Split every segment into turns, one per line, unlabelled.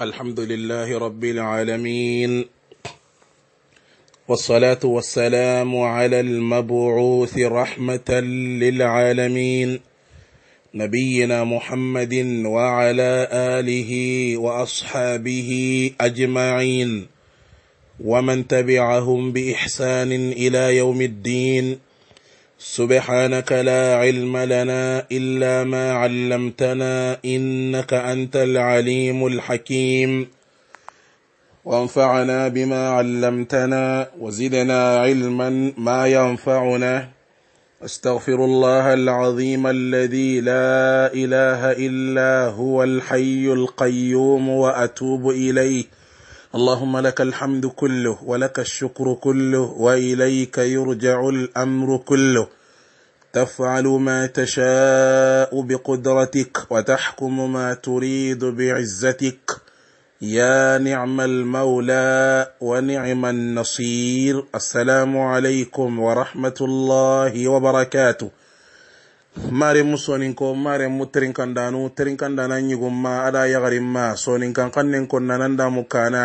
الحمد لله رب العالمين والصلاة والسلام على المبعوث رحمة للعالمين نبينا محمد وعلى آله وأصحابه أجمعين ومن تبعهم بإحسان إلى يوم الدين سبحانك لا علم لنا الا ما علمتنا انك انت العليم الحكيم وانفعنا بما علمتنا وزدنا علما ما ينفعنا استغفر الله العظيم الذي لا اله الا هو الحي القيوم واتوب اليه اللهم لك الحمد كله ولك الشكر كله واليك يرجع الامر كله تفعل ما تشاء بقدرتك وتحكم ما تريد بعزتك يا نعم المولى ونعم النصير السلام عليكم ورحمه الله وبركاته mari mu soninko mari mu trinkandanu trinkandana ñigunma ada yagarinma soninkan kan nenkonnanandamu kana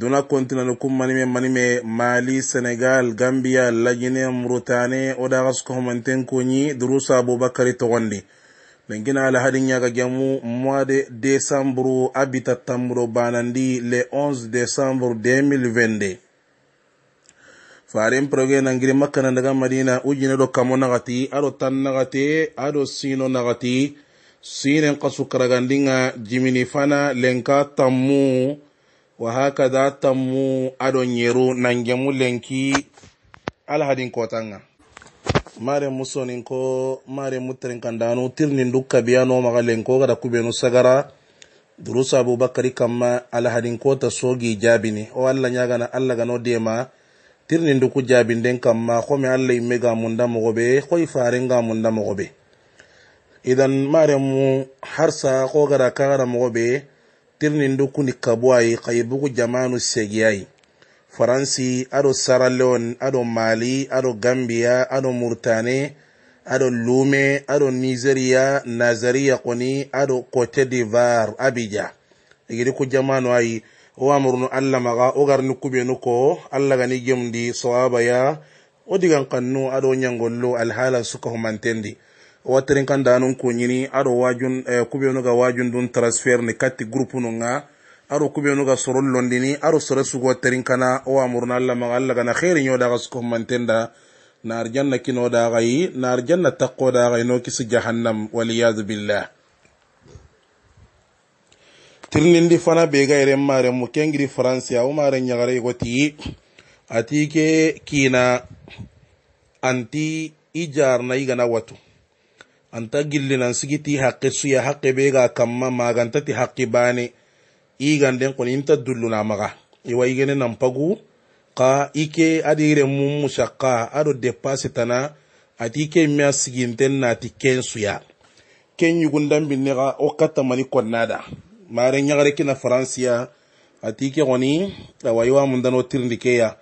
duna kontinanu kun manime manime mali senegal gambia lagine murutane odagaskohomanten kuñi durusa abubakari togondi mengina alahadiñaga gemu mois de décembre abita tamburo banandi le 11 décembre 2022 faren proge nangiri makka na daga madina ujine do kamo nagati ado tan nagati ado sino nagati sinen kasu karagandinga jimini fana lenka tammu wa hakada tammu ado nyeru nangemu lenki alhadin kotanga mare musonin ko mare mutarin kandanu tirnin dukka biyano maga lenko gada kubenu sagara durusa abubakari kamma alhadin kota sogi jabini o allah nyagana allah gano dema tirni nduku jaabinden kamma komi allah yimme ga munda mogo ɓe koye faren munda mogo ɓe idan maremu harsa ko gara kagara mogo ɓe tirni ndukuni kabuayi kayi bugu jamanu segiyayi faransi aɗo sara leon aɗo mali aɗo gambia aɗo murtane aɗo lume aɗo nigeria nazaria koni aɗo cote d'ivoire abidja igiri ku jamanu ayi o amurnu allah maga o kube kuɓenu ko allah gani gemdi sawaba ya o digan kannu aɗo ñangollo alhala suka humantendi o wattirin kan danun kuñini aɗo wajun eh, kube kuɓenuga wajun dun transfert ni katti groupe nu kube aɗo kuɓenuga sorol londini aɗo sore sugo wattirin kana o amurnu allah maga allah gana heri ñoɗaga suka humantenda na arjanna kinoɗagayi na arjanna taqoɗagayi no kisi jahannam waliyadu billah tirlindi fana bega ga mare mu kengiri france ya umare nyagare goti atike kina anti ijar na igana watu anta gillinan sigiti haqqi su ya haqqi bega kamma ti haqqi bane iganden koni inta dulluna maga iwa igene nan pagu ka ike adire mu musakka ado depasse tana atike ike miya siginten na ati ken suya ken yugundan binne ga o katamani konnada mare ñagare kina faransiya ati goni awa mundano tirindi keya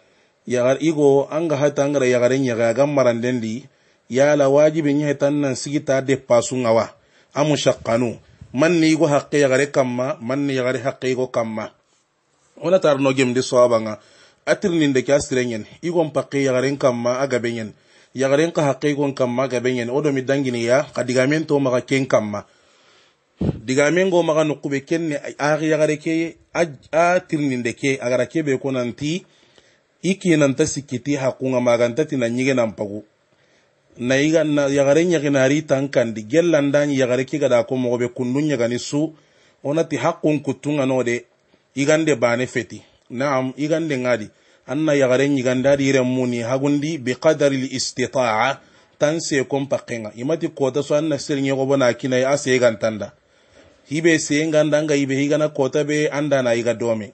yagar igo anga hata angara yagare ñaga aga marandendi yala wajibi ñehetan nan sigita depasu ngawa amu shakkanu manni igo hakke yagare kamma manni yagare hakke igo kamma wona tarno gemde sowabanga atirninde ke a sirenyen igon pakke kamma a gabenyen ka hakke igon kamma a gabenyen o domi danginiya ka maga ken kamma digamen go maga nukube kenne aghi yagare ke a tirninde ke agara ke be ko nanti iki nan ta sikiti hakunga maganta tina nyige nan pagu na iga na yagare nyage na ri tankan di gellan dan yagare ke ko mo be kunnun nyaga ni su onati hakun kutunga no de igande bane feti na'am igande ngadi anna yagare nyiganda di muni hagundi bi qadari istita'a tan se kon pakkenga imati kota so anna sirnye go bona kinai ase gantanda hibe senganda nga ibe higana kota be andana iga domi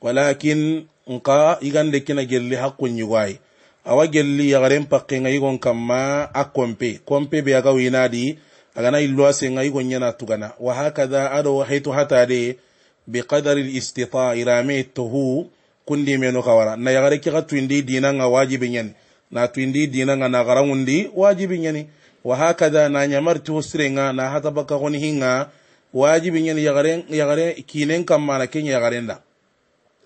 walakin nka igande kina gelli hakkun yugwai awa gelli yagaren pakke nga igon kamma a kompe kompe be aga winadi agana illuwa senga igon yana tugana wa hakada ado haitu de bi qadari listita irame tuhu kundi meno kawara na yagare kika twindi dina nga wajibi nyani na twindi dina nga nagarangundi wajibi nyani wa hakada na nyamartiho sirenga na hatabaka goni hinga wajibin yan yagaren yagaren kinen kam mana ken yagaren da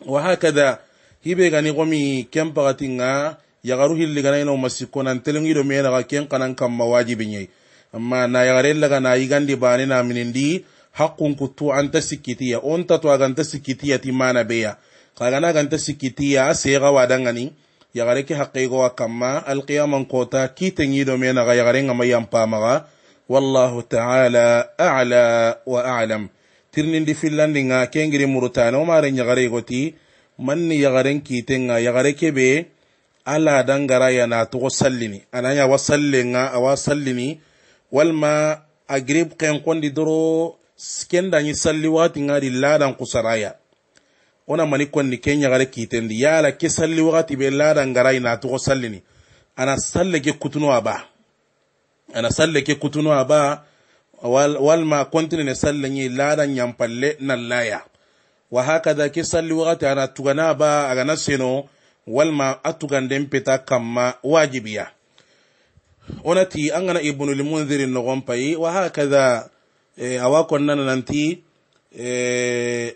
wa hakada hibe gani gomi ken pagatinga yagaru hilli gana ino masikko nan telengi do mena ga ken kanan kam ma wajibin yai amma na gandi bani na yigandi bane na minindi haqqun kutu anta sikitiya onta to aganta sikitiya ti mana beya kagana ganta sikitiya sega wadangani yagare ki haqqe go kamma alqiyaman kota kitengi do mena ga yagaren ma yampamaga wallahu ta'ala a'la wa a'lam tirnindi fillandi nga kengiri murutana o mare nyagare goti manni yagaren kitenga yagare kebe ala dangara yana togo sallini ananya wa sallenga awa sallini walma agrib ken kondi doro skendañi salli wati ngadi ladan kusaraya ona mani konni ken yagare kitendi yala ke salli wakati be ladan garai na togo sallini ana salle ke kutuno aba ana sallake kutunuwa ba walma kontine ne sallanye ladan yampalle na laya wa haka da ke salli wakati ana tugana ba a gana seno walma a tuganden fita kama wajibiya onati an gana ibnul munzirin nogon wa haka da e, awa nanti e,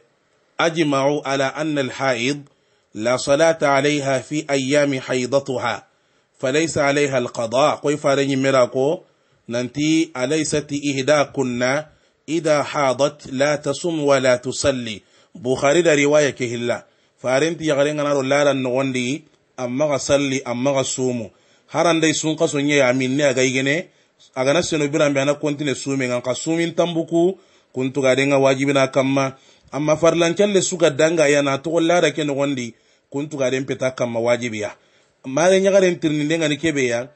ajma'u ala annal al-haid la salata alaiha fi ayyami haidatuha فليس عليها القضاء كيف رني ko. nanti alaysat ihdakunna idha hadat la tasum wa la tusalli bukhari da riwaya ke hilla farinti yagaren ganaro laran no wandi amma ga salli amma ga sumu haran dai sun kaso nye amin ne aga igene aga na seno biran bi ana kontine sumi ngan ka sumin tambuku kuntu ga denga wajibina kamma amma farlan kelle suga danga yana to lara ke no wandi kuntu ga den peta kamma wajibiya mare nyagaren tirni denga ni kebeya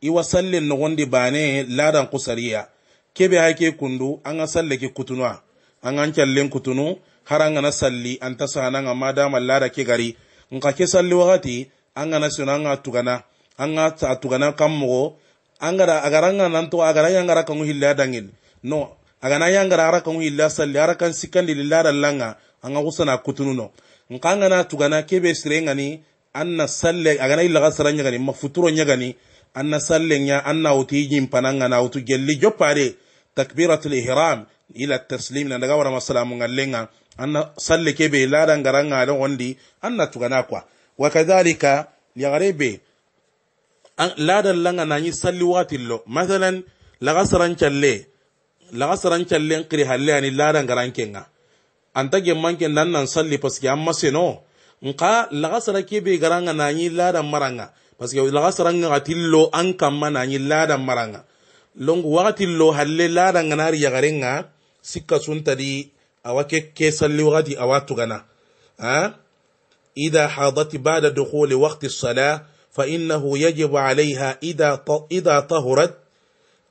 iwa sallin ba bane ladan kusariya kebe hake kundu an ga sallake kutunwa an ga kyallen kutunu har an kana salli an ta nan amma damar lada ke gari in ka ke salli wakati an kana suna an ga tugana an ga ta tugana kan mugo an gara a garan ga nan to a garan yangara kan hilla dangin no a gana yangara har kan hilla salli har kan sikan lillah da langa an ga kusana kutunu no in ka kana gana tugana kebe sire ngani an na salle a gana illa ga saran nyagani mafuturo nyagani anna na anna ya an na utu gelli joppade takbiratul ihram ila taslim na daga wara masalamu ngallenga anna salle kebe lada ngaranga da wondi anna tugana kwa wa kadhalika yagarebe lada langa yi salli watillo mathalan lagasaran challe lagasaran challe qiri halle ani lada ngarankenga anta gemmanke nan nan salli paske amma no nka ke lagasara na yi nanyi lada maranga parce que laga saranga gati lo an kamma nañi ladan maranga donc wakati lo halle ladan ganari yagarenga sikka suntadi awa ke salli wakati awa tugana ha إذا حاضت بعد دخول وقت الصلاة فإنه يجب عليها إذا إذا طهرت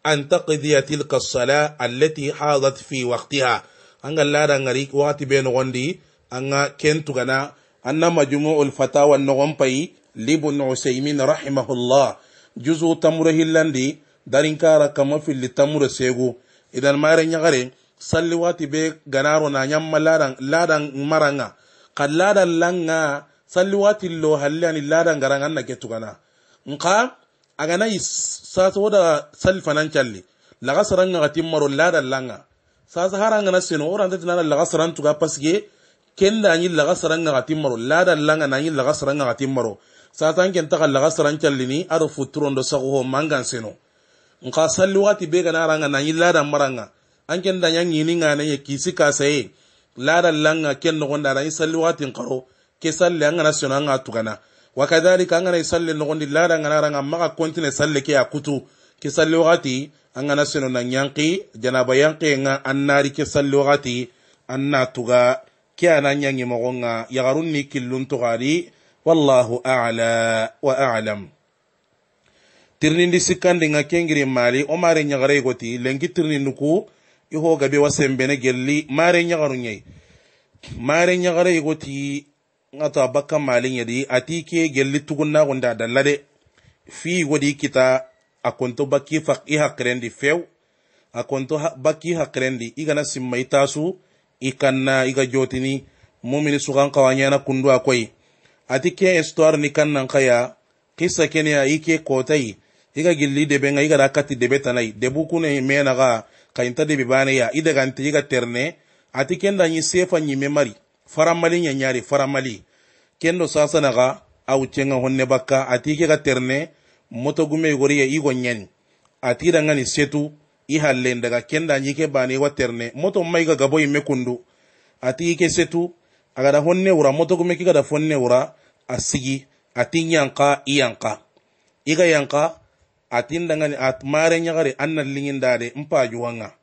أن تقضي تلك الصلاة التي حاضت في وقتها أن لا رنغريك وقت بين غندي أن كنت غنا أن مجموع الفتاوى النغم باي libun usaimin rahimahullah juzu tamura hillandi darin kara kama fili tamura segu idan mare nyagare salli wati be ganaro na nyamma ladan ladan maranga kan ladan langa salli wati lo hallani ladan garanga na ketugana nka agana sato da salli fanan challi laga saranga gatimmaro ladan langa sasa haranga na seno oranta tinana laga sarantuga paske kenda anyi laga saranga gatimmaro ladan langa na anyi laga saranga gatimmaro satan ken taxa laxa saranthallini ado futturondo saxuho mangan seno nxa salli waxati be gana ranga nañi ladan maranga an ken daña ŋininganaye kisi kasaye lada langa ken noxonda adañi salli waati xaro ke salli an gana seno an ga tugana wakadalika an gana i salli noxondi lada ngana ranga maxa kontine salli ke a kutu ke salli waati an gana seno na ɲanxi janaba yanxiyenga an nari ke salli waati an na tuga ke ana ɲanŋimoxonga yaxarun ni killun toxari wallahu ala wa alam tirnindi sikkandi nga kengiri mali o mare ñagaray goti lengi tirnindi ku i ho gabe wa sembene gelli mare nyagaru ñayi mare nyagare goti nga to bakka mali nyadi ati ke gelli tugunnagonda dalla dalade fi wodi kita a konto bakki i hakkirendi few a konto bakki hakkirendi i gana simma i tasu i kanna i jotini mumini sugan kawañana kundu a ati ke histoire ni kan nan kaya kisa kenya ike kotai iga gilli debe nga iga rakati debe tanai debu kune mena ga kainta debe bane ya ida ganti iga terne ati kenda nyi sefa nyi memari faramali nya nyari faramali kendo sasa naga au chenga honne bakka ati ke ga terne moto gume gori ya igo nyen ati da ngani setu i hallen daga kenda nyi ke bane wa terne moto mai ga gabo imekundu ati ke setu a da honne wura moto kuma ki da fonne wura a sigi a tin yanka i yanka i ga yanka a tin dangane a maren yagare an nan lingin dade in fa juwanga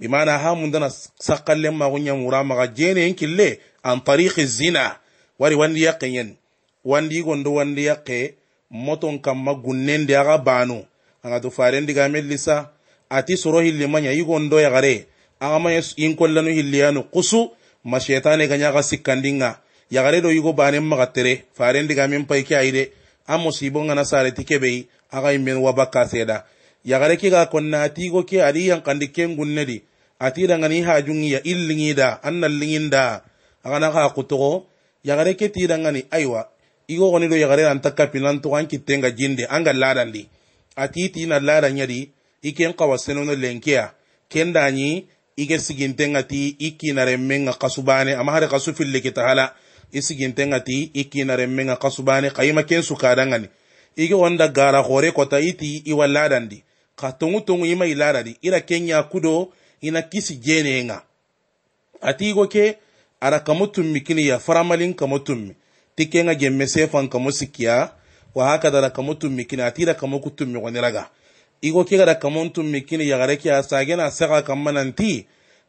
bi mana ha mun dana sakallen magun yan wura maga jene yin kille an tariqi zina wari wandi yaqe yen wandi gondo wandi yaqe moton ma gunnen de aga banu anga to faren diga mellisa ati soro hilli manya i gondo yagare aga manya in kollanu hilliyanu kusu ma shetane ganya ga sikkandinga yagare do yugo banen maga tere faren diga min pay ke ayde a musibo ngana sare tike be aga imen wa bakka seda yagare ki ga konna tigo ke ari yan kandi ken gunnedi ati da ngani hajungi ya illingi da annan lingin da aga na ka kutugo yagare ke ti da ngani aiwa igo goni do yagare an takka pinan to an kitenga jinde an ga ladan di ati ti na ladan yadi iken qawaseno no lenkiya kendani ige siginten ati ikinaren men kasu kasubane amma har kasu fille kita hala isiginten ati ikinaren men ga kasubane kayima ken su kadangani ige wanda gara hore kota iti iwaladandi ka tongu tongu ima iladadi ira kenya kudo ina kisi jene nga ati igo ke ara kamutummi kiniya faramalin kamutummi tikenga gemme sefan kamusikiya wa haka dara kamutummi kini atira kamukutummi waniraga igo ke gada kamontu mikini yagare a asage na saka kamananti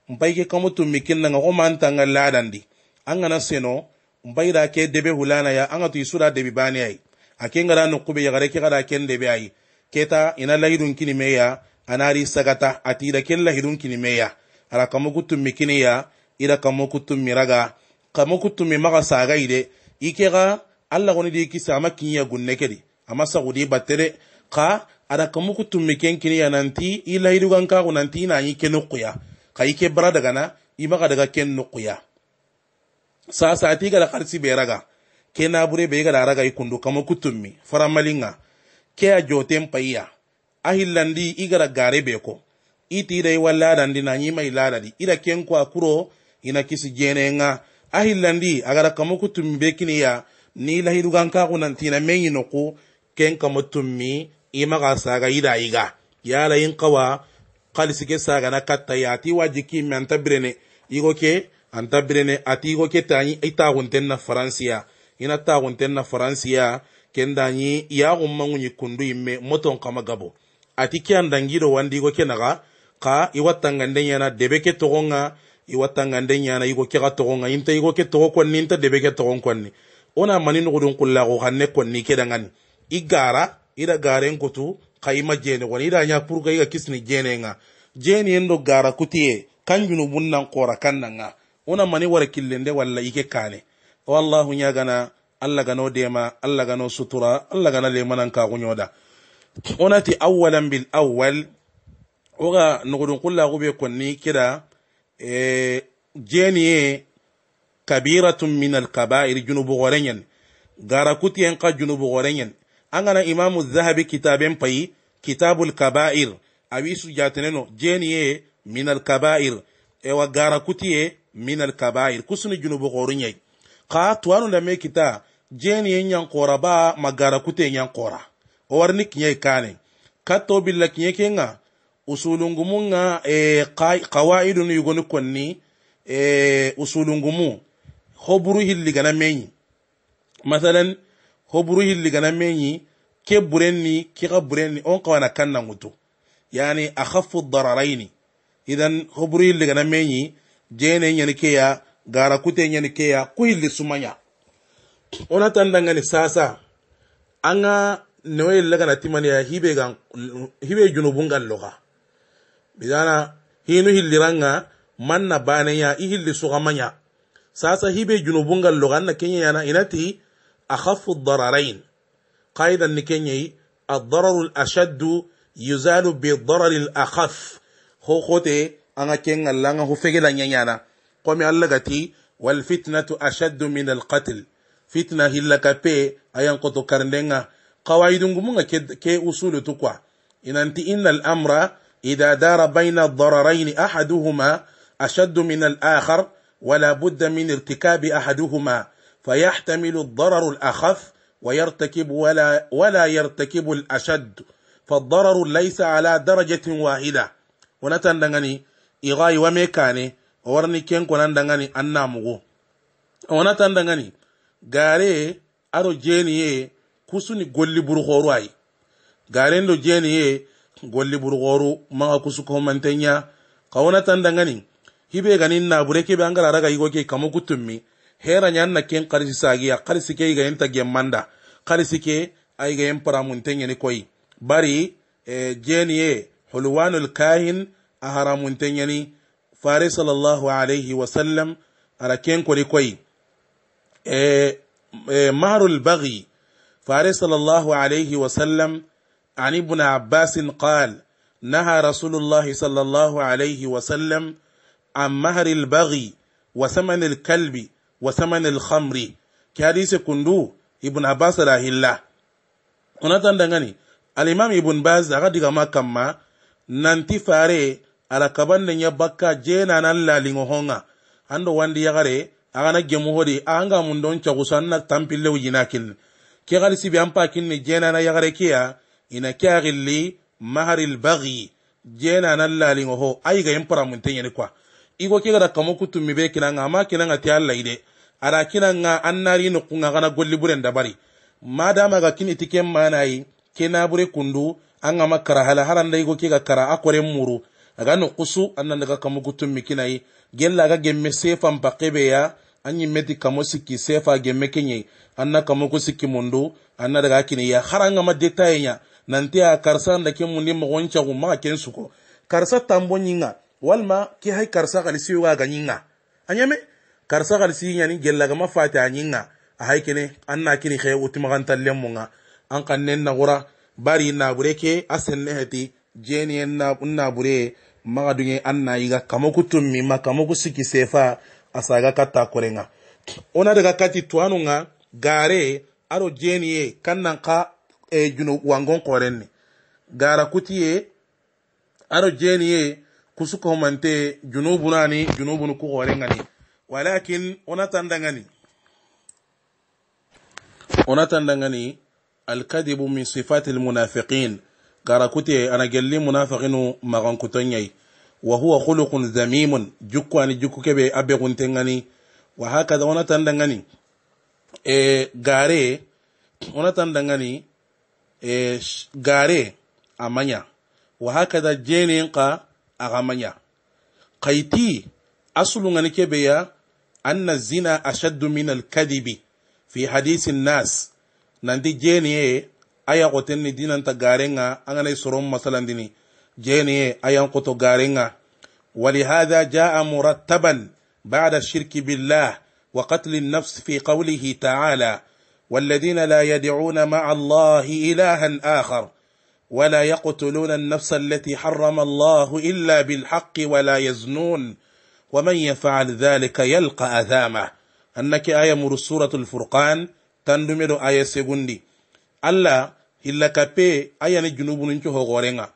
mbai ke kamutu mikini nga ko manta nga ladandi angana seno mbai da ke debe hulana ya anga tu isura debi bani ai ake ngara no kube yagare ke gada ken debe ai keta ina lahidun kini meya anari sagata ati da ken lahidun kini meya ala kamukutu mikini ya ida kamukutu miraga kamukutu mi maga saga ide ike ga Allah wani da yake sama kinya gunne kedi amma sagudi battere ka ada kamu ku tumme kini ya nanti ila hidu gan kaku nanti ina yi ken nukuya ka yi ke bara daga na ima ka daga ken nukuya sa sa ti karisi beraga ke nabure bure be ga da raga yi kundu kamu ku tummi faramalinga ke a joten payya ahillandi igara gare beko be ko iti dai walladandi na yima iladadi ida ken ko kuro ina kisi jene jenenga ahillandi agara kamu ku tummi be kini ya ni lahidu gan kaku nanti na menyi nuku ken kamu tummi i imaga saga ida iga yala in qawa qalisike saga na katta yati wajiki me anta birene igo ke anta birene ati igo ke ta tani ita gunten na faransiya ina ta gunten na faransiya kenda ni ya gumma ngunyi kundu imme moton kama gabo ati ke andangiro wandi igo ke naga ka iwa tangande ndenya debe ke togonga iwa tangande na igo ke ga togonga inta igo ke togo konni inta debe ke togon konni ona mani nugudun kullago hanne konni ke dangani igara ida garen kotu ma jene wani ida nya purga iga kisni jene nga jene endo gara kutie kanjunu bunna kora kanna nga una mani wara killende walla ike kane wallahu nya gana alla gano dema alla gano sutura alla gana lemanan ka gunyoda onati awwalan bil awwal oga nugudun kulla gube konni kira e jene kabiratun min al kaba'ir junubu gorenyen gara kutien ka junubu gorenyen an gana imamu zahabi kitaben fayi kitabul kaba'ir awisu jateneno jeniye minal al kaba'ir ewa gara kutiye minal kaba'ir kusuni junubu korunye ka tuwanu da me kita jeniye kora ba gara kute kora o warni kinyai kane katto billa kinye kenga nga e ni yugoni konni e usulungumu hoburu hili gana meyi masalan ho buru hilli gana menyi ke burenni ke ga burenni on kawana kanna ngutu yani akhaffu dararaini idan ho buru hilli gana menyi jene nyani ke ya gara kute nyani ke ya ku hilli sumanya ona tandanga ni sasa anga newe illa gana timani ya hibe gan hibe junubun gan loka bidana hinu hilliranga manna banenya i hilli sugamanya sasa hibe junubun gan loka na kenya yana inati أخف الضررين قايدا النكيني الضرر الأشد يزال بالضرر الأخف هو خوتي أنا كين الله هو فجل نيانا قومي اللغتي والفتنة أشد من القتل فتنة هلا كبي أيان قطو كارنين قواعد مونغا كي أصول تقوى إن أنت إن الأمر إذا دار بين الضررين أحدهما أشد من الآخر ولا بد من ارتكاب أحدهما فيحتمل الضرر الأخف ويرتكب ولا, ولا يرتكب الأشد فالضرر wahida. على درجة واحدة ونتن دنغني إغاي وميكاني ورني كينكو نندغني أنامغو ونتن دنغني gare aro jeniye kusuni golli burgoru ay garen do jeniye golli burgoru maga kusu ko mantenya kawna tan dangani hibe ganin na bureke be angara raga yigo ke kamo kutummi hera nyan na ken sagi sagiya karsi ke ga yenta gemanda karsi ke ay ga yen paramunten ni koy bari e eh, jeniye hulwanul kahin a haramunten yani fare sallallahu alaihi wa sallam ara ken ni koy e eh, eh, mahrul baghi fare sallallahu alaihi wa sallam عن ابن عباس قال نهى رسول الله صلى الله عليه وسلم عن مهر البغي وثمن الكلب wa samanil khamri ki hadisi kundu ibn abbas rahilla onatan dangani alimam ibn baz aga diga makamma ti fare ala nan nya bakka jena nan lalingo honga ando wandi gare aga na gemu hodi anga mun don chagusanna tampille wujina kil gali sibi ampa kinni jena na gare kiya ina kya gilli maharil baghi jena nan lalingo ho ayi ga impara mun tenyeni kwa iko ke gada kamo kutum mi be kinanga ama kinanga ide ara kinanga annari no kunga kana goli buren da bari madama ga kini mana manayi kena bure kundu an ama kara hala haran iko igo kara akore muru aga no kusu annan kamo kutum mi kinayi gella ga gemme sefan bakebe ya an meti kamo siki sefa gemme kenye anna kamo ku mundu anna daga kini ya haranga ma detayen nanti a karsa da mundi mo goncha karsa tambo nyinga walma ki hay karsa galisi wa ga nyinga anyame karsa galisi yani gella ga mafata nyinga a hay kene anna kini khay wuti magantal lemunga an kannen na gura bari na bureke asen ne hati jeni na unna bure maga dunye anna yiga kamoku tummi ma kamoku siki sefa asaga kata korenga ona daga kati tuanunga gare aro jeni ye kannan ka e junu wangon korenni gara kutiye aro jeni ye kusuko mante junubu nani junubu nu kuhore ngani walakin onatanda ngani onatanda ngani alkadibu min sifati almunafiqin gara kute ana gelli munafiqinu magan kutonyai wa huwa khuluqun zamimun jukwani ani jukku kebe abe gunte ngani wa hakada onatanda ngani e gare onatanda ngani e gare amanya wa hakada jeni ka agamanya qayti aslu ngani kebeya anna zina ashaddu min alkadibi fi hadisi nnas nanti jeniye aya qotenni dinanta garenga angana soron masalandini jeniye ayan qoto garenga ولهذا جاء مرتبا بعد الشرك بالله وقتل النفس في قوله تعالى والذين لا يدعون مع الله إلها آخر ولا يقتلون النفس التي حرم الله إلا بالحق ولا يزنون ومن يفعل ذلك يلقى أثامه أنك آية مر سورة الفرقان تندمر آية سيغندي ألا هلا كبي آية الجنوب ننشو غورينا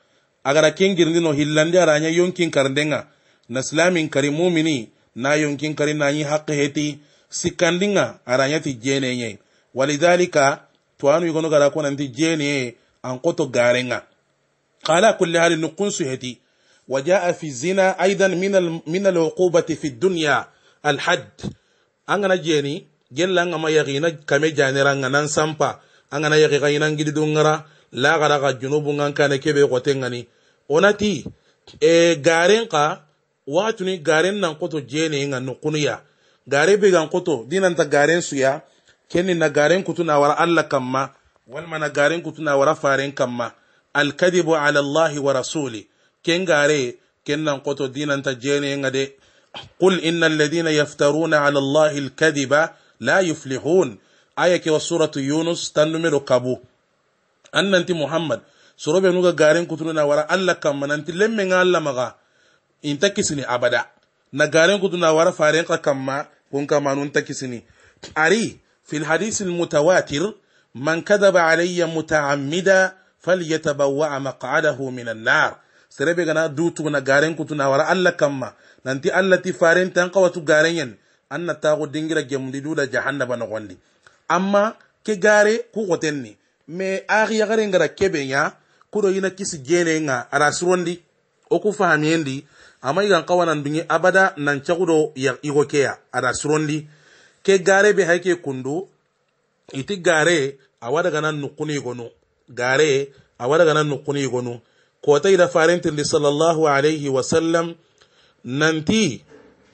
أغرا كين نو هلاندي أرانيا يونكين كارندنا نسلامين كري مؤمني نا يونكين كري ناني حق هتي سيكاندينا أرانيا تجيني ولذلك توانو يغنو غرا كونان تجيني an koto garen a kala kulle hali nukun su hedi a fi zina aidan al hukubati fi duniya alhad an gana jiya ni gilla an gama yaki na kame janira nga nan sampa an gana yaki kayi nan gidi dun gara lagara ka junubun an kane kebe kote ngani onati e garen ka watu ni garen nan koto jene nga nukunu ya garen bigan koto ta garen su ya kenin na garen kutu na wara kamma والمنا غارين kutuna wara فارين كما الكذب على الله wa كين غاري كين ken nan انت dinanta jenenga قل إن الذين يفترون على الله الكذب لا يفلحون آية كي وسورة يونس تنمر كابو أن أنت محمد سورة بنوغا غارين كتنونا ورا ألا كما أنت لمن ألا مغا إنت كسني أبدا نغارين كتنونا ورا فارين كما كن كما أنت كسني أري في الحديث المتواتر man kadhaba alayya mutaammida falyatabawwa maq'adahu minan nar serebe gana dutu na garen kutuna wara allah kamma nanti allah ti faren tan qawatu garen anna tago dingira gemdi duda jahannaba no gondi amma ke gare ku gotenni me ari yagare ngara kebe nya kudo ina kisi jene nga arasurondi oku fahamiendi amma igan qawanan dungi abada nan cagudo ya igokeya arasurondi ke gare be kundu iti gare a wada ganan nukuni gonu gare a wada ganan nukuni gonu da farintin da sallallahu alaihi wasallam nanti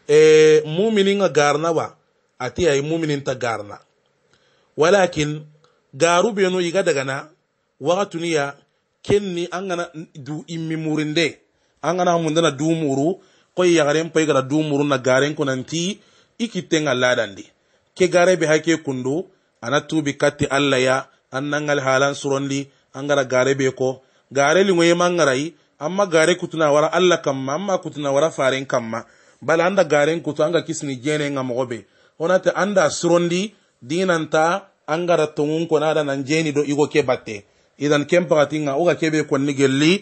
e, muminin garna ba ati yi muminin ta garna walakin garu benu iga dagana ya kenni an gana du immi murinde an gana dana du muru koy yagaren pay gara du muru na garen ikite ikitten alladandi ke gare be hake kundu ana tubi kati alla ya annan ngal halan an gara gare be ko gare li ngoye mangarai amma gare kutuna wara alla kamma amma kutuna wara faren kamma bala anda gare kutu anga kisni jene nga mogobe onate anda surondi dinanta gara tungun ko nada nan jeni do igo ke batte idan ken pakati nga uga kebe konni gelli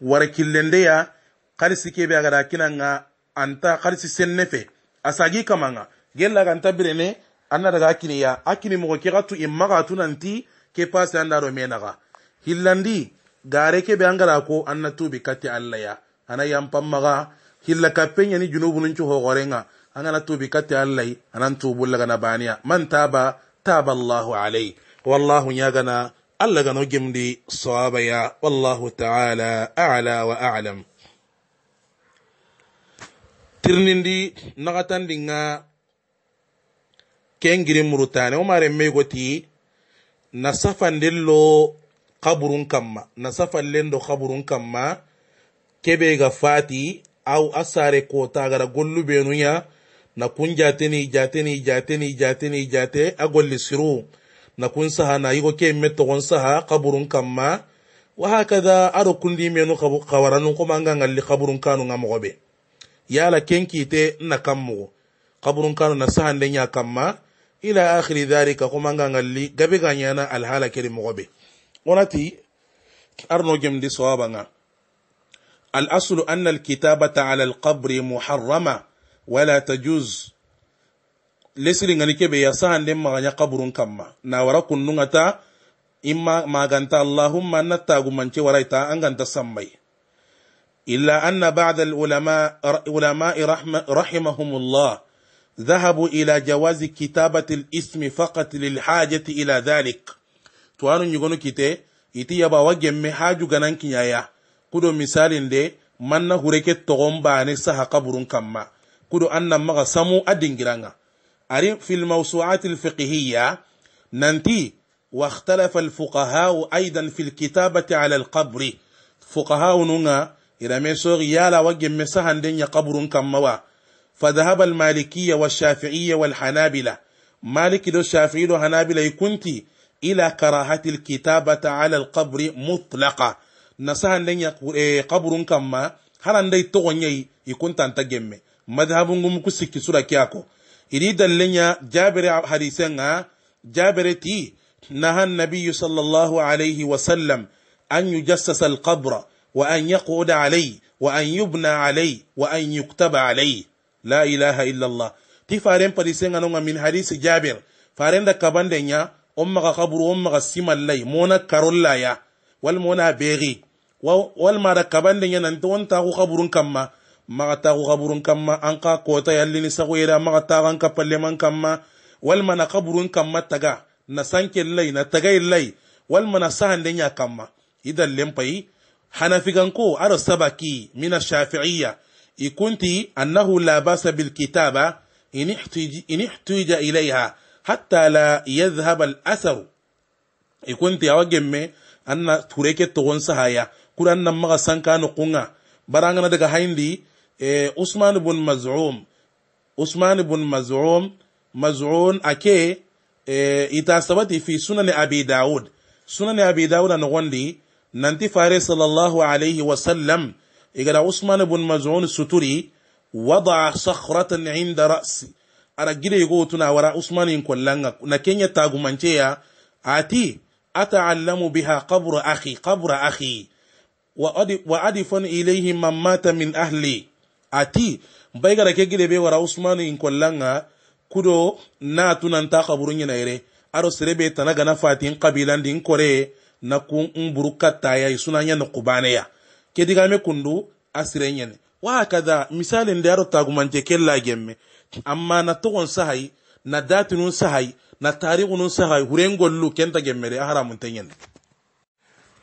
wara killende ya kalisi kebe agada kinanga anta kalisi sennefe asagi kamanga gella ganta ne. annata ga akini ya akini mogo ke ga tu immaga tunanti ke pase andaro menaga hillandi gare ke be angara ko anna bi kati alla ya ana yampammaga hilla kappenyani junubununcu hogorenga angana tubi kati allah anan tubullagana baniya man taba taba allah alay wallahu ñagana allah gano sawaba ya wallahu taala ala wa alam tirnindi nagatandinga kengiri murutane wo mare mey goti nasafandello kaburun kamma nasafallendo kaburun kamma kebe ga fati au asare kotagara gollubenuya nakun jateni jateni jateni jateni jate a golli siru nakun saha nayigo ke mettogon saha kaburun kamma wahakada aro kundimenu kawaranu komanga ngalli kaburun kanu nga mogobe yala kenkite nna kammugo kaburun kanu nasahandeya kamma الى اخر ذلك قوم انغان لي غبي غانيانا الحاله كلي مغبي وناتي ارنو جيم دي سوابا الاصل ان الكتابه على القبر محرمه ولا تجوز لسرين غني كبي يا سان دم غني قبر كما نا وركن نغتا اما ما غنت اللهم ان نتا غمنتي ورايتا ان غنت سمي الا ان بعض العلماء علماء رحمهم الله ذهبوا إلى جواز كتابة الاسم فقط للحاجة إلى ذلك توانو نيغونو كيتي إتي يبا وجمي حاجو غنان كنيايا كدو مثال دي من هوريك تغم باني سها قبرون كما كدو أن مغا سمو أدنجرانا أري في الموسوعات الفقهية ننتي واختلف الفقهاء أيضا في الكتابة على القبر فقهاء نونا إلى ميسوغ يالا وجمي سها دنيا قبرون كما فذهب المالكية والشافعية والحنابلة مالك دو الشافعي دو حنابلة كنت إلى كراهة الكتابة على القبر مطلقة نصها لن إيه، قبر كما هران دي تغني يكون تنتجم مذهب مكسك سورة كياكو إريد لن جابر حديثنا جابر تي نهى النبي صلى الله عليه وسلم أن يجسس القبر وأن يقعد عليه وأن يبنى عليه وأن يكتب عليه la ilaha illallah ti faren palise ngano nga min hadisi jabir faren da kabande nya umma ka kaburu umma ka simallai mona karolla ya wal mona beri wal ma da kabande nya nan ton ta ku kaburun kamma maga ta ku kaburun kamma an ka kota yalli ni sago yeda maga ta kan ka palleman kamma wal ma na kaburun kamma taga na sanke lai na tagai lai wal ma sahan sahande nya kamma idan lempai hanafigan ko aro sabaki mina shafi'iyya يكونتي أنه لا بأس بالكتابة إن احتج, إن احتج إليها حتى لا يذهب الأثر يكونتي أوجمي أن تريك تغن سهايا كل أن مغا سنكا نقونا برانغنا دقا هيندي إيه، عثمان بن مزعوم عثمان بن مزعوم مزعون أكي إتا إيه، سبتي في سنن أبي داود سنن أبي داود نغندي ننتي فاري صلى الله عليه وسلم igada usman ibn maz'un suturi wada sakhratan inda ra'si ara gida go tuna wara usman in kullanga na kenya tagumance ya ati ata'allamu biha qabra akhi qabra akhi wa adi wa adifan ilayhi man mata min ahli ati bai gara ke gida be wara usman in kullanga kudo na tunan ta qabrun yana ire aro sirebe tanaga na fatin qabilan din kore na kun buru katta yayi sunan yana kedigame kundu asire ñene wahakada misalin da yaro tagumance kella gemme amma na togon sahay na datinun sahay na tarikunun sahay huren gollu kenta gemmede a haramunte ñene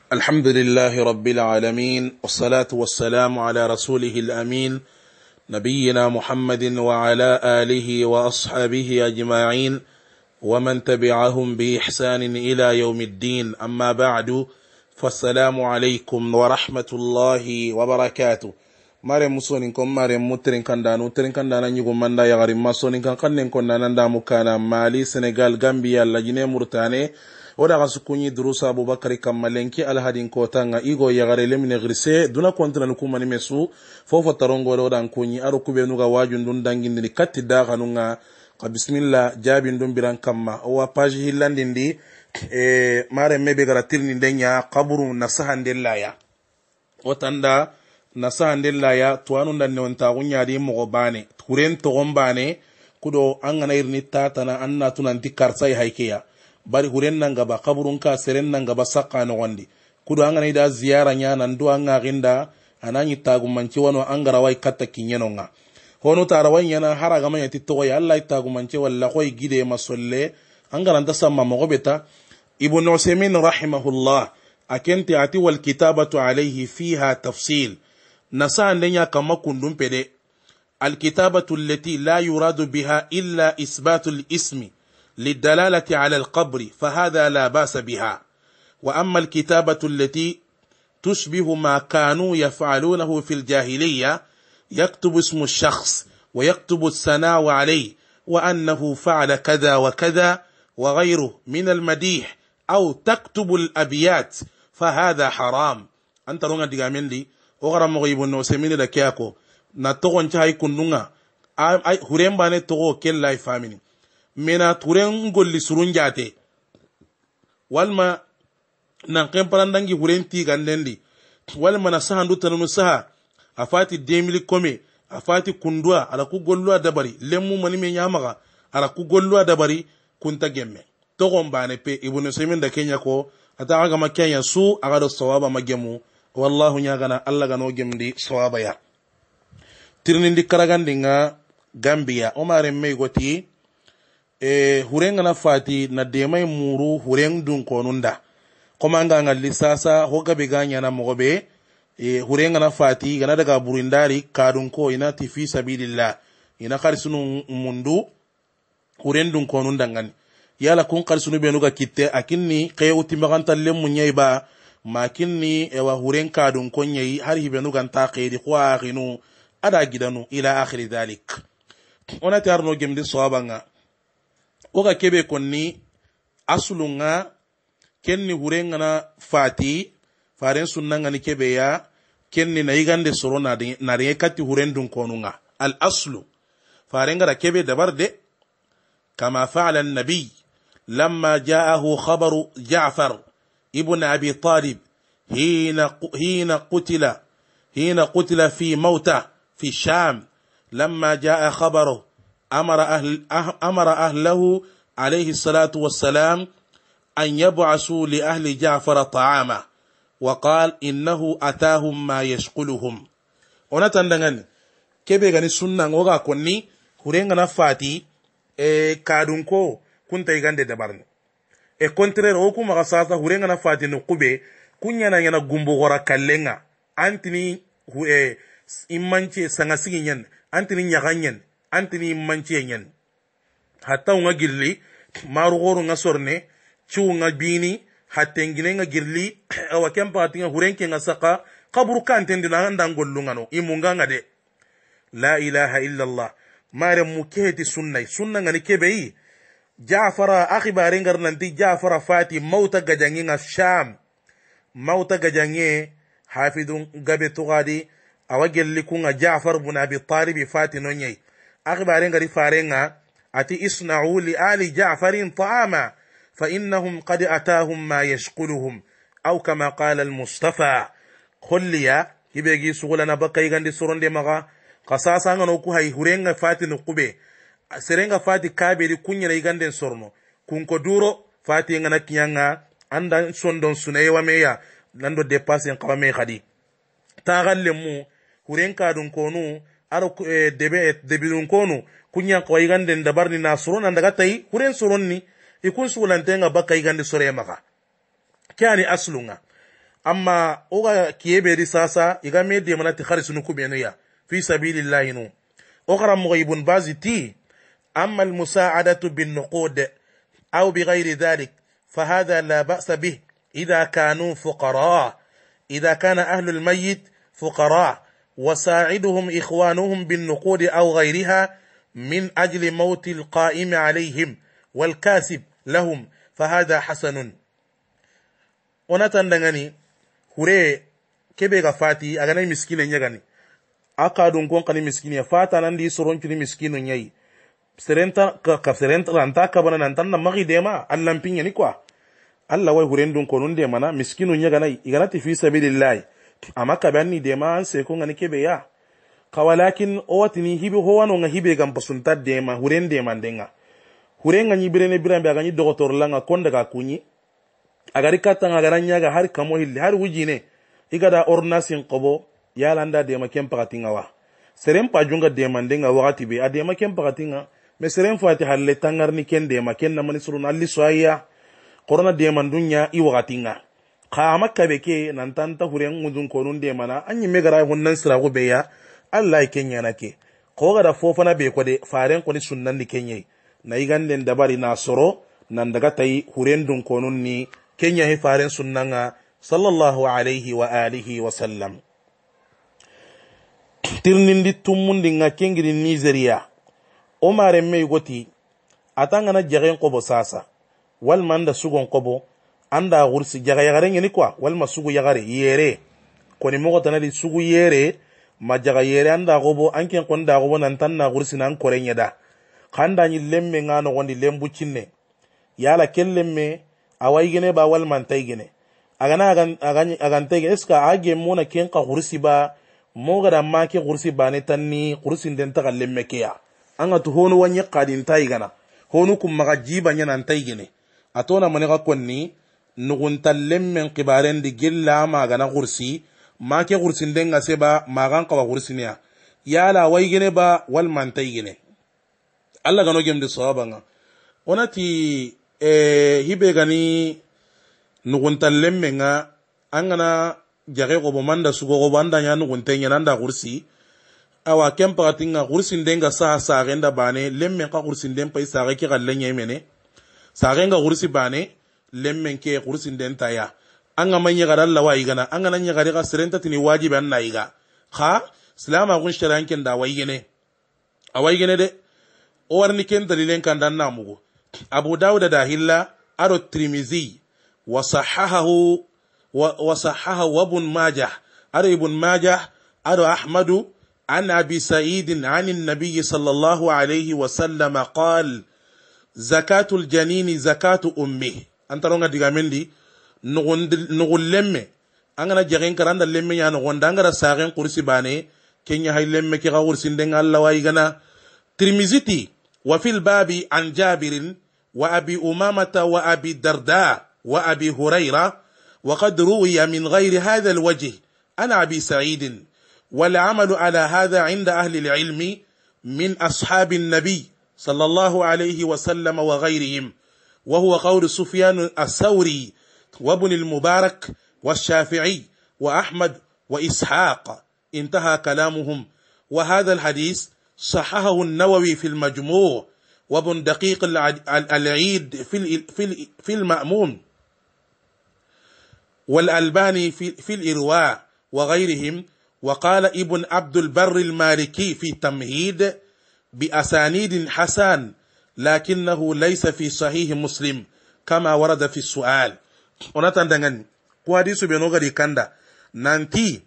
الحمد لله رب العالمين والصلاة والسلام على رسوله الأمين نبينا محمد وعلى آله وأصحابه أجمعين ومن تبعهم بإحسان إلى يوم الدين أما بعد fassalamu aleykum warahmatullahi wabarakatuh maremu sonin maremu teren kandanu ɲugumanda yagarinma sonin kan kannen kana mali senegal gambia lajine murtane wo daga sukunɲi durusa abubakari kammalenki alhadin kotanga igo yagare lemine girise duna kontinani kumani su fofo tarongole wo dan kunɲi aro kubenu wajundun dangindini katti daganunga ka bisimilla jaabin biran kamma owa paji hillandindi e eh, maren me gara tirni nden ya kaburu nasaha nden laya wo tanda nasaha nden laya tuwanu ndan ne kunya di mogo bane kuren togon bane kuɗo an gana irini tatana an natunanti karsai haykeya bari kuren nangaba kaburun ka seren nangaba sakka nogondi kuɗo an gana ida ziyara ñanan du an gaxinda anañi tagumanci wano an garawai katta nga honu tarawai ñana haragamañati togoya allah i tagumanci walla koy gide masolle angaranta samma mogo be ta ibnu usaimin rahimahullah a kente ati walkitabatu alayhi fiha tafsil nasande ɲa kanma kundun pede alkitabatu allati la yuradu biha illa isbatu lismi للدلالة على القبر فهذا لا بأس بها وأما الكتابة التي تشبه ما كانوا يفعلونه في الجاهلية يكتب اسم الشخص ويكتب الثناء عليه وأنه فعل كذا وكذا وغيره من المديح أو تكتب الأبيات فهذا حرام أنت رونغا ديغامين لي وغرا مغيب النوسمين لكياكو نتغن جاي كنونغا ay huren bane togo kella famini mena turen golli surun jate walma nan ken parandangi huren tigandendi walma na sahandu tanunu saha a fati demili kome a fati kunduwa ala ku golluwa dabari lemmu mani me ñamaga ala ku golluwa dabari kunta gemme togon bane pe ibnu saimin da kenya ko ata aga makiyan ya su aga da sawaba magemu wallahu nya gana allah gano gemdi sawaba ya tirnin di karagandi nga gambia omaren mai goti e huren na fati na demai muru huren dun konunda kuma nga nga lisasa hogabe ganya na mogobe e huren na fati gana daga burindari kadun ko ina tifi sabilillah ina karsunun mundu urendun konun dangani yala kun kar sunu benu ga kitte akinni kay uti maganta lemu nyai ba makinni ewa huren kadun konyai har hibenu nuka ta qaydi khwaghinu ada gidanu ila akhir dhalik ona tarno gemdi sawabanga oga kebe konni asulunga kenni hurenga na fati faren sunnanga ni kebe ya kenni na igande soro na na kati huren dun konunga al aslu farenga da kebe dabar de كما فعل النبي لما جاءه خبر جعفر ابن ابي طالب حين حين قتل حين قتل في موته في الشام لما جاء خبره امر اهل أه-، امر اهله عليه الصلاه والسلام ان يبعثوا لاهل جعفر طعاما وقال انه اتاهم ما يشقلهم onatandangani kebe gani sunna ngoga konni hurengana e kadunko kunta igande ne. e contraire o kumaxa sasa fati fatini kube gumbu gora kallenga antini e, immancie sanga sigi ɲen antini ɲaxa ɲen antini immancie ɲen hattaunga girli nga sorne ciwunga bini nga girli awa kenpaxatinga hurenkenga saxa xaburu kantendina andangolungano imunganga de la ilaha illallah mare mu keti sunnai sunna ngani kebei jafara akhibari ngar nanti jafara fati mauta gajangi nga sham mauta gajangi hafidun gabe tugadi awa gelli kunga jafar bun abi talibi fati nonyai akhibari ngari fare nga ati isna'u li ali jafarin ta'ama fa innahum qad atahum ma yashquluhum aw kama qala al mustafa kulliya kibegi sugulana bakai gandi suronde maga kasasa ngano ku hay hurenga fati no kube serenga fati kaberi kunyira iganden sorno kunko duro fati ngana kiyanga anda sondon sunay wameya nando dépasser qawame khadi tagalle mu hurenka dun konu aro eh, debe eh, debe dun konu kunya ko iganden dabarni na soron anda gatai huren soronni ikun sulantenga baka igande sore maka kyani aslunga amma oga kiyeberi sasa iga medde manati kharisu nukubenu ya في سبيل الله نو أخرى مغيب بازتي أما المساعدة بالنقود أو بغير ذلك فهذا لا بأس به إذا كانوا فقراء إذا كان أهل الميت فقراء وساعدهم إخوانهم بالنقود أو غيرها من أجل موت القائم عليهم والكاسب لهم فهذا حسن onatan dangani hure kebe ga fati aganai aka dun kon kani miskini fata nan di soron kini miskinun yayi serenta ka ka serenta nan ta ka bana nan tan nan magi dema allan pinya ni kwa Allah wai hurin dun konun de mana miskinun ya nai igana ti fi sabilillah amma ka banni dema an sai kun ngani kebe ya ka walakin o watini hibe ho wanon nga hibe gam basunta dema huren de mandenga huren nga nyibire ne biran be ganyi la langa konda ka kunyi agari katanga garanya ga har kamo hilli har wujine igada ornasin qobo yala nda dema ken pakati nga wa seren pajunga demande nga wakati be a dema ken pakati nga me seren fati halle tangarni ken dema ken namani surun alli soyayya korona dunya i wakati nga ka ama kabe ke nan tanta huren ngudun konun demana an yi megara hunnan sira be ya allah kenya na ke ko da fofana be ko faren ko ni sunnan ni kenya na iganden dabari na soro nan daga tai huren dun konun ni kenya he faren sunnanga sallallahu alaihi wa alihi wa sallam tirnindi tumundi nga kengiri nigeria wo maremme yigoti ata na jagen kobo sasa walma anda sugon kobo anda gursi jaga yagare ngeni kwa walma sugu yagare yere koni mogo tanali sugu yere ma jaga yere anda gobo anken kon da gobo nan tanna gursi nan korenya da kanda nyi lemme ngano gondi lembu cinne yala kellemme awa gene ba walman tay gene agana agan agan agan tay gene eska age mona ken ka gursi ba mogada make kursi bane tanni kursinden tagallemme keya angatu honu wanye kadintai gana honu kummaga jiba nyanantai gene atona manega konni nuguntallemmen di gilla magana kursi make kursinden ga seba magan kawa ya la wai gine ba walmantai gine allah gano gemdi nga onati eh, hibe gani nuguntallemmen nga an gana jage gobo manda sugo gobo anda nyanu guntenya nanda gursi awa kem pagatinga gursi ndenga sa sa genda bane lemme ka gursin den isa sa ke gallenya mene sa genga gursi bane lemme ke gursin den ya anga manye gara Allah wa igana anga nanye gara ga serenta tini wajibi an iga ha salama gun sharan ken da wai gene a wai gene de o warni ken dalilen kan dan namugo abu dawud da hilla aro trimizi wa sahahahu وصححه وابن ماجه أرى ابن ماجه أرى أحمد عن أبي سعيد عن النبي صلى الله عليه وسلم قال زكاة الجنين زكاة أمه أنت رونغا ديغامندي نغول لمي أنا جاكين كران لمي يا نغون دانغا ساغين قرسي باني كينيا هاي لمي كي غاور سندن الله وايغنا ترمزيتي وفي الباب عن جابر وأبي أمامة وأبي الدرداء وأبي هريرة وقد روي من غير هذا الوجه عن ابي سعيد والعمل على هذا عند اهل العلم من اصحاب النبي صلى الله عليه وسلم وغيرهم وهو قول سفيان الثوري وابن المبارك والشافعي واحمد واسحاق انتهى كلامهم وهذا الحديث صححه النووي في المجموع وابن دقيق العيد في في المأمون والألباني في, في الإرواء وغيرهم وقال ابن عبد البر المالكي في تمهيد بأسانيد حسان لكنه ليس في صحيح مسلم كما ورد في السؤال ونتان دنگن كو حديث غري كاندا نانتي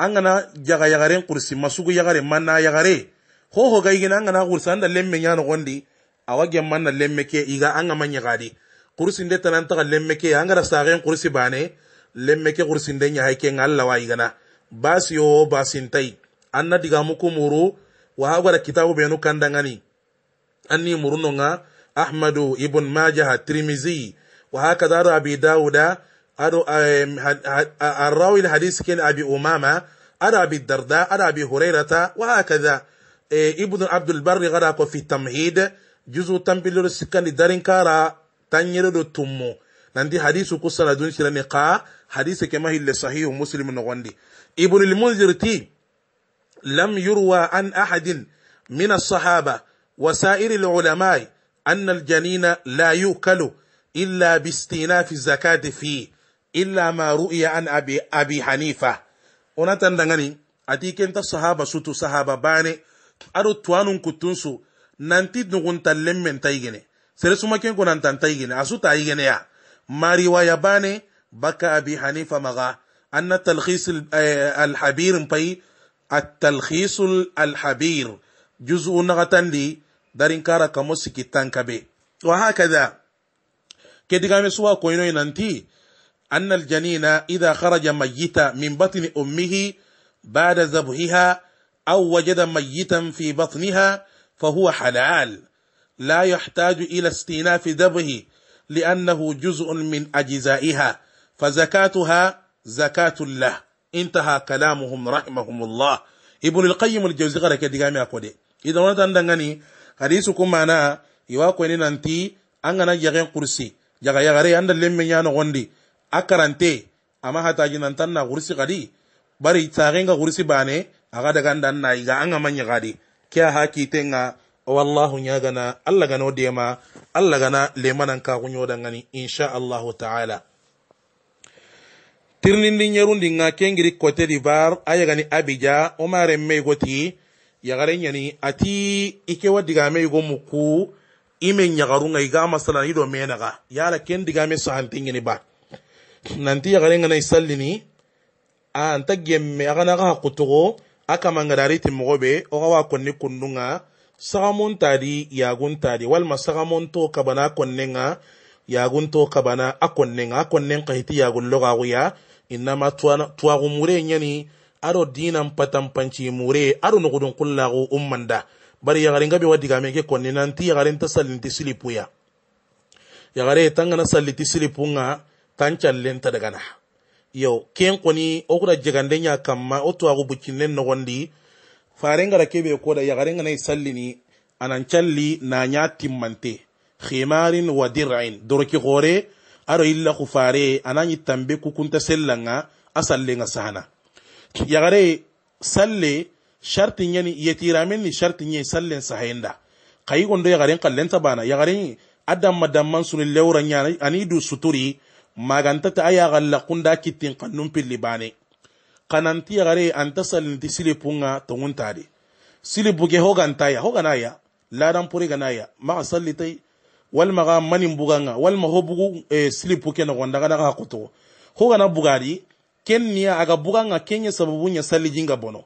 انغنا جاغا يغارين قرسي مسوغو يغاري مانا يغاري هو هو غايغين انغنا قرسان دا ميانو غوندي اواجي مانا لم ميكي ايغا انغا ماني غادي قرسي ندتان انتغا لم ميكي انغرا ساغين قرسي باني lemme ke gursinden ya haike Allah wa igana basi yo basintai anna diga muku muru wa hagwada kitabu benu kandangani anni muruno nga ahmadu ibn majah tirmizi wa hakadha ado abi Dawuda ado arrawi alhadith ken abi umama ado abi darda ado abi hurairata wa da e, ibn abdul barri gada ko fi tamhid juzu tambilor sikani darin kara tanyere do tummo nandi hadisu shirani qa حديث كما هي le مسلم نغندي ابن المنذر تي لم يروى عن احد من الصحابه وسائر العلماء أن الجنين لا يؤكل إلا باستئناف الزكاة فيه إلا ما رؤي عن أبي, أبي حنيفة ونتن دغني أتي كنت الصحابه ستو صحابة باني أرو توانون كتنسو نانتي نغن تلم من تايجني سرسو ما كنكو انت تايغني أسو تايغني يا ما رواية باني بكى أبي حنيفة مغا أن التلخيص آه، الحبير مبي التلخيص الحبير جزء نغتن لي دار إنكارا كموسيكي تنكبي وهكذا كدغامي سوا كوينوي ننتي أن الجنين إذا خرج ميتا من بطن أمه بعد ذبحها أو وجد ميتا في بطنها فهو حلال لا يحتاج إلى استئناف ذبحه لأنه جزء من أجزائها فزكاتها زكاة الله انتهى كلامهم رحمهم الله ابن القيم الجوزي غرك ديغامي اكودي اذا وانا تندغني حديثكم معنا يواكو ننتي انغنا يغين قرسي jaga yagare anda lemme nyano gondi akarante ama hataji nan tanna gursi gadi bari tarenga gursi bane aga daga ndan na iga anga manya gadi kya haki tenga wallahu nyagana allah gano dema allah gana lemanan ka kunyo dangani insha allah ta'ala tirnindin nga kengiri cote divoire a yagani abidja wo ma renme igoti yagare ɲani ati i kewa digame igo muku i me ɲagarunga iga masalani do me naga yala ken digame sahante ɲini ba nanti yagare ŋana i sallini a anta gemme a gana ga hakutogo a kamangadari ti mogo be wo ga wa konni kundunga sagamon tadi yagun tadi walima sagamon to kabana konnen nga. yagun to kabana akonnen akonnen kahiti yagun logagu ya ma tuwagu mure nyani aro dinan panci mure aro nugudun kullagu ummanda bari yagarin gabe wa digame ke konni nanti yagarin ta sallinti silipu ya yagare tangana salliti silipu nga tancallen ta dagana yo ken koni okura jeganden ya kamma o tuwagu bucinnen faren farengara kebe koda yagarenga nai sallini anan calli na nya timmante khimarin wa dir'in doroki gore aro illa khufare anani tambe kukunta sellanga asallenga sana yagare salle shartin yani yetiramen ni shartin yani sallen sahenda kayi gondo yagaren kallenta bana yagaren adam madamman sunu lewra nyana ani du suturi maganta ta aya galla kunda kitin kannun pilli bane kananti yagare anta sallinti silipunga tonguntade silibuge hogantaya hoganaya ladan puri ganaya ma sallitai walma ga manin buganga walma ho bugu eh, silipu ke nogon daga daga hakuto ho gana bugari ken niya aga buganga kenya sababu nya sali jinga bono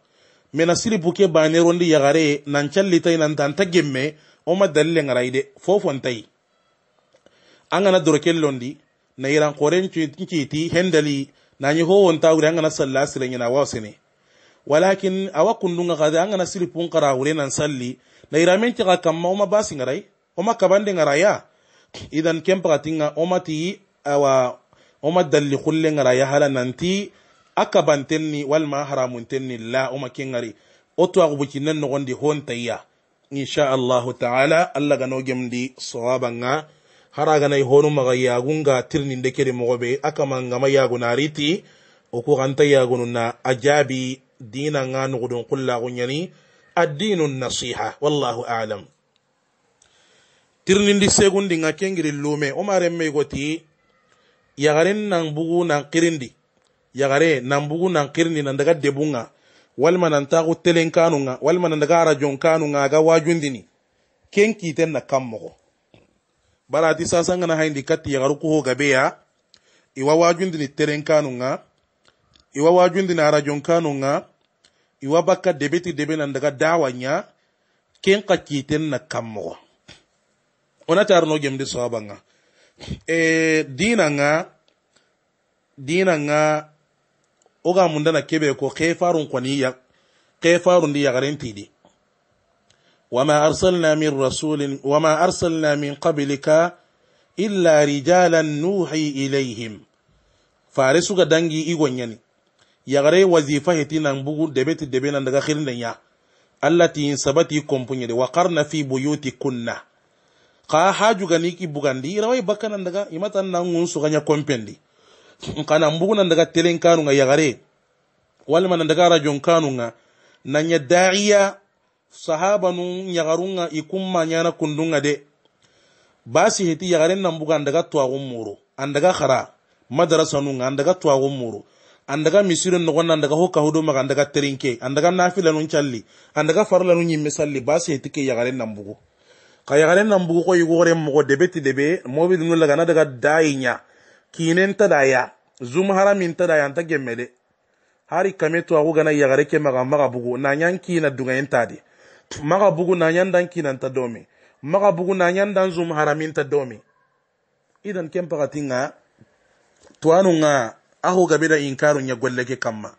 mena silipu ke bane rondi yagare nan challi tay nan tan tagemme o ma dalile ngaraide fofon tay angana dorokel londi na iran koren citi hendali na nanyi ho wonta wuri angana salla sire nya wasine walakin awa kundunga kada angana silipun kara wuri nan salli na iramen ci ga kamma o ma basi ngarai oma kabandenga raya idan ken oma ti awa oma dalli kullenga raya hala nanti a wal walma haramuntenni la oma kengari oto agubukinnen honta hontayya insha allah taala allah gano gemdi nga hara ganai honu maga yagunga tirninde kedi mogobe a kamangama yagunariti uku ganta yagununa a jaabi dina nga kulla gunyani الدين nasiha wallahu alam tirnindi segundi nga kengiri lume o maremme igoti yagaren nan bugu nan kirindi yagare nan bugu nan kirindi nan daga nga walma nan tagu telen nga walma nan daga arajon kanunga ga wajundini ken kiten na kammogo barati sasanga na haindi kati yagaru kuho gabeya iwa wajundini telen kanu nga iwa wajundini arajon nga iwa bakka debeti debe nan daga dawanya ken ka kiten na kammogo onati arno gemdi sawaba nga e dina nga dina nga oga mundana kebe ko kefarun kwani ya kefarun di yagaren tidi wama arsalna min rasulin wama arsalna min qablika illa rijalan nuhi ilaihim fare suga dangi igonyani yagare wazifa hetinan bugu debeti debenan daga khirin ya allati sabati kompunye de waqarna fi buyutikunna kunna ka haju hajugani ki bugandi irawai bakkanan daga imatan nangun suganya kompendi kana mbugunan daga telen kanunga yagare walma nan daga rajon kanunga nanya da'iya sahabanu yagarunga ikumma nyana kundunga de basi heti yagaren nan bugan daga tuwagun muro an daga khara madarasa nunga an daga tuwagun muro an daga misirin nogon nan daga hoka hudu maga an daga terinke an daga nafila nun challi an daga farla nun yimme basi heti ke yagaren nan bugu kayagaren na bugu ko yugore mogo debe ti debe mobi dunu laga na daga dainya kinen ta daya zum haramin ta daya ta gemmede hari kameto to aku gana yagare ke maga maga bugu na nyan kina dunga entadi maga bugu na nyan dan kina ta domi maga bugu na nyan dan zum haramin ta domi idan kem pagatinga tuanu nga aho gabeda inkaru nya gwelleke kamma